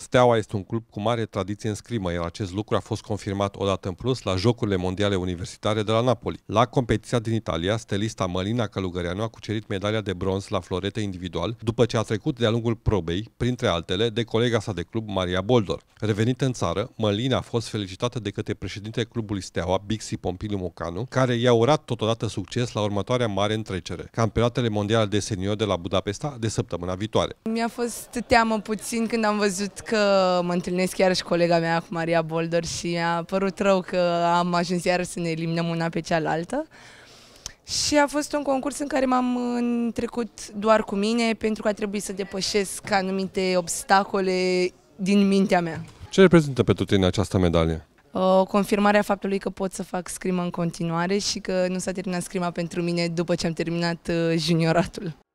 Steaua este un club cu mare tradiție în scrimă, iar acest lucru a fost confirmat odată în plus la Jocurile Mondiale Universitare de la Napoli. La competiția din Italia, stelista Mălina Călugăreanu a cucerit medalia de bronz la florete individual, după ce a trecut de-a lungul probei, printre altele, de colega sa de club, Maria Boldor. Revenit în țară, Mălina a fost felicitată de către președintele clubului Steaua, Bixi Pompiliu Mocanu, care i-a urat totodată succes la următoarea mare întrecere, campionatele mondiale de senior de la Budapesta de săptămâna viitoare. Mi-a fost teamă puțin când am văzut că mă întâlnesc și colega mea cu Maria Boldor și mi-a părut rău că am ajuns iar să ne eliminăm una pe cealaltă. Și a fost un concurs în care m-am întrecut doar cu mine pentru că a trebuit să depășesc anumite obstacole din mintea mea. Ce reprezintă pentru tine această medalie? O confirmare a faptului că pot să fac scrimă în continuare și că nu s-a terminat scrima pentru mine după ce am terminat uh, junioratul.